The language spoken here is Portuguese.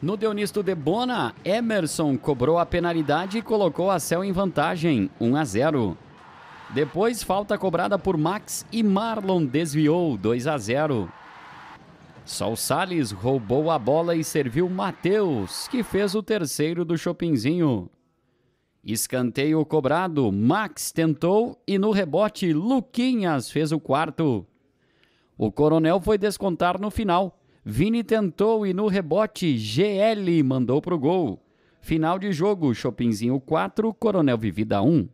No Deonisto de Bona, Emerson cobrou a penalidade e colocou a Cel em vantagem, 1 a 0. Depois, falta cobrada por Max e Marlon desviou, 2 a 0. Sol Salles roubou a bola e serviu Matheus, que fez o terceiro do Chopinzinho. Escanteio cobrado, Max tentou e no rebote, Luquinhas fez o quarto. O Coronel foi descontar no final, Vini tentou e no rebote, GL mandou pro gol. Final de jogo, Chopinzinho 4, Coronel Vivida 1.